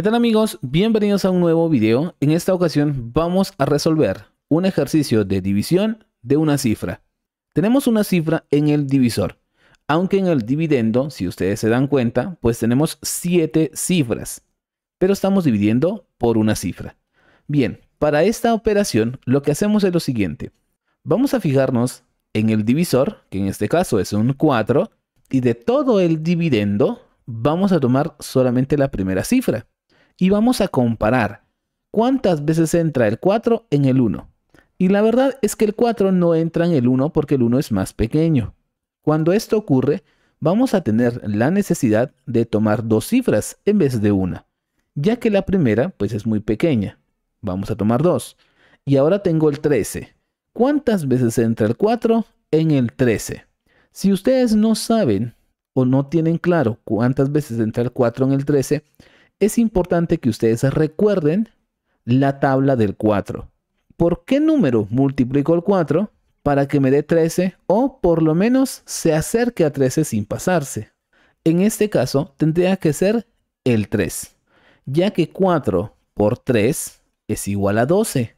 ¿Qué tal amigos? Bienvenidos a un nuevo video. En esta ocasión vamos a resolver un ejercicio de división de una cifra. Tenemos una cifra en el divisor, aunque en el dividendo, si ustedes se dan cuenta, pues tenemos 7 cifras, pero estamos dividiendo por una cifra. Bien, para esta operación lo que hacemos es lo siguiente. Vamos a fijarnos en el divisor, que en este caso es un 4, y de todo el dividendo vamos a tomar solamente la primera cifra y vamos a comparar cuántas veces entra el 4 en el 1. Y la verdad es que el 4 no entra en el 1 porque el 1 es más pequeño. Cuando esto ocurre, vamos a tener la necesidad de tomar dos cifras en vez de una, ya que la primera pues es muy pequeña. Vamos a tomar dos. Y ahora tengo el 13. ¿Cuántas veces entra el 4 en el 13? Si ustedes no saben o no tienen claro cuántas veces entra el 4 en el 13, es importante que ustedes recuerden la tabla del 4. ¿Por qué número multiplico el 4? Para que me dé 13 o por lo menos se acerque a 13 sin pasarse. En este caso tendría que ser el 3, ya que 4 por 3 es igual a 12.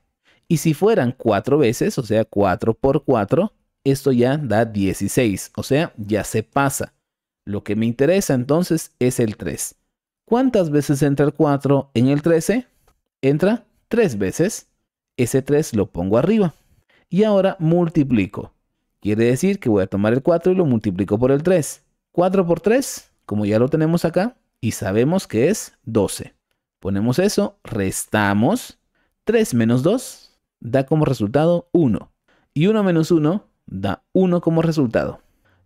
Y si fueran 4 veces, o sea 4 por 4, esto ya da 16, o sea, ya se pasa. Lo que me interesa entonces es el 3. ¿Cuántas veces entra el 4 en el 13? Entra 3 veces. Ese 3 lo pongo arriba. Y ahora multiplico. Quiere decir que voy a tomar el 4 y lo multiplico por el 3. 4 por 3, como ya lo tenemos acá, y sabemos que es 12. Ponemos eso, restamos. 3 menos 2 da como resultado 1. Y 1 menos 1 da 1 como resultado.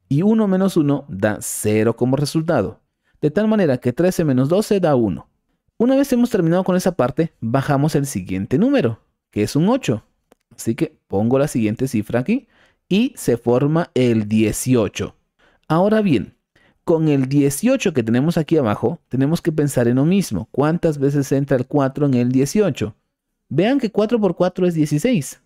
Y 1 menos 1 da 0 como resultado de tal manera que 13 menos 12 da 1. Una vez hemos terminado con esa parte, bajamos el siguiente número, que es un 8. Así que pongo la siguiente cifra aquí y se forma el 18. Ahora bien, con el 18 que tenemos aquí abajo, tenemos que pensar en lo mismo. ¿Cuántas veces entra el 4 en el 18? Vean que 4 por 4 es 16.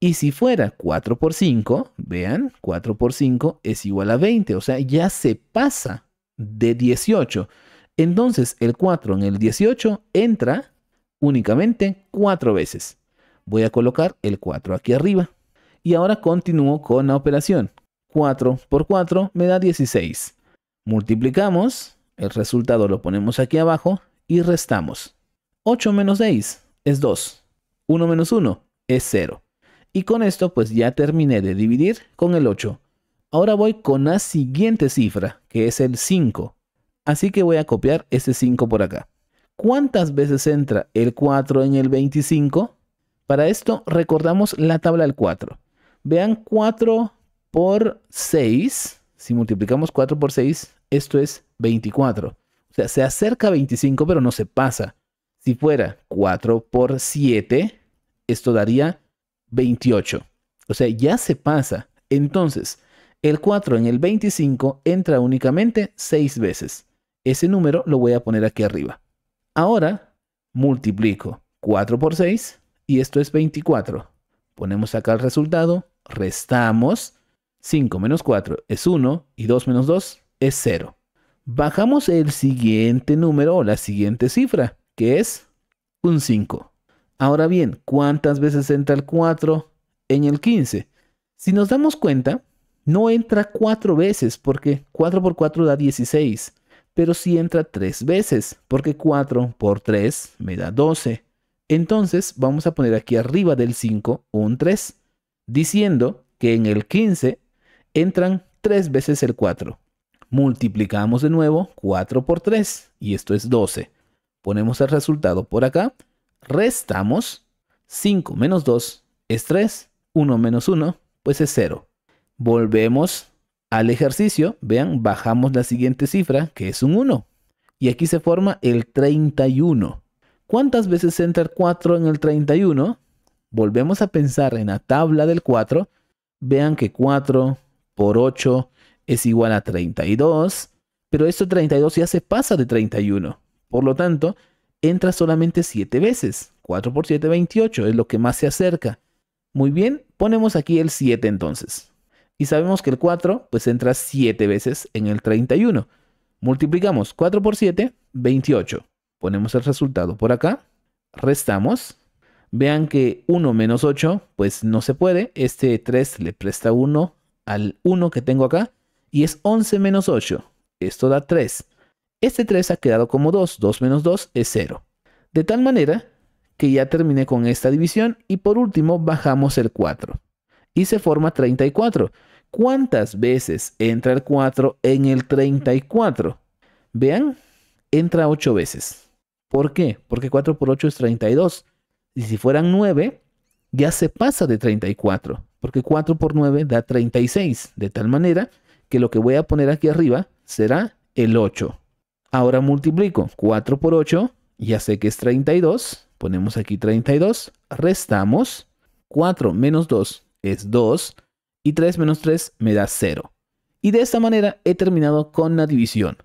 Y si fuera 4 por 5, vean, 4 por 5 es igual a 20. O sea, ya se pasa de 18. Entonces el 4 en el 18 entra únicamente 4 veces. Voy a colocar el 4 aquí arriba. Y ahora continúo con la operación. 4 por 4 me da 16. Multiplicamos, el resultado lo ponemos aquí abajo y restamos. 8 menos 6 es 2. 1 menos 1 es 0. Y con esto pues ya terminé de dividir con el 8. Ahora voy con la siguiente cifra, que es el 5. Así que voy a copiar ese 5 por acá. ¿Cuántas veces entra el 4 en el 25? Para esto recordamos la tabla del 4. Vean 4 por 6. Si multiplicamos 4 por 6, esto es 24. O sea, se acerca a 25, pero no se pasa. Si fuera 4 por 7, esto daría 28. O sea, ya se pasa. Entonces, el 4 en el 25 entra únicamente 6 veces. Ese número lo voy a poner aquí arriba. Ahora multiplico 4 por 6 y esto es 24. Ponemos acá el resultado, restamos. 5 menos 4 es 1 y 2 menos 2 es 0. Bajamos el siguiente número o la siguiente cifra, que es un 5. Ahora bien, ¿cuántas veces entra el 4 en el 15? Si nos damos cuenta, no entra 4 veces porque 4 por 4 da 16, pero sí entra 3 veces porque 4 por 3 me da 12. Entonces vamos a poner aquí arriba del 5 un 3, diciendo que en el 15 entran 3 veces el 4. Multiplicamos de nuevo 4 por 3 y esto es 12. Ponemos el resultado por acá, restamos 5 menos 2 es 3, 1 menos 1 pues es 0. Volvemos al ejercicio, vean, bajamos la siguiente cifra, que es un 1. Y aquí se forma el 31. ¿Cuántas veces entra el 4 en el 31? Volvemos a pensar en la tabla del 4. Vean que 4 por 8 es igual a 32, pero esto 32 ya se pasa de 31. Por lo tanto, entra solamente 7 veces. 4 por 7, 28, es lo que más se acerca. Muy bien, ponemos aquí el 7 entonces. Y sabemos que el 4 pues entra 7 veces en el 31. Multiplicamos 4 por 7, 28. Ponemos el resultado por acá. Restamos. Vean que 1 menos 8 pues no se puede. Este 3 le presta 1 al 1 que tengo acá. Y es 11 menos 8. Esto da 3. Este 3 ha quedado como 2. 2 menos 2 es 0. De tal manera que ya terminé con esta división. Y por último bajamos el 4 y se forma 34. ¿Cuántas veces entra el 4 en el 34? Vean, entra 8 veces. ¿Por qué? Porque 4 por 8 es 32. Y si fueran 9, ya se pasa de 34, porque 4 por 9 da 36, de tal manera que lo que voy a poner aquí arriba será el 8. Ahora multiplico 4 por 8, ya sé que es 32, ponemos aquí 32, restamos 4 menos 2, es 2 y 3 menos 3 me da 0. Y de esta manera he terminado con la división.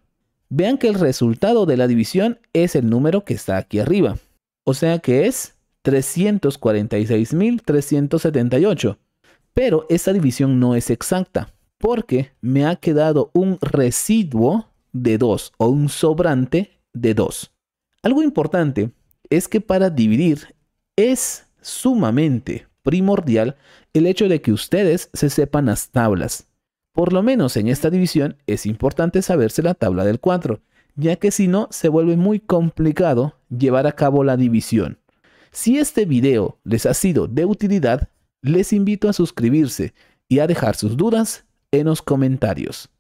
Vean que el resultado de la división es el número que está aquí arriba. O sea que es 346.378. Pero esa división no es exacta porque me ha quedado un residuo de 2 o un sobrante de 2. Algo importante es que para dividir es sumamente primordial el hecho de que ustedes se sepan las tablas. Por lo menos en esta división es importante saberse la tabla del 4, ya que si no se vuelve muy complicado llevar a cabo la división. Si este video les ha sido de utilidad, les invito a suscribirse y a dejar sus dudas en los comentarios.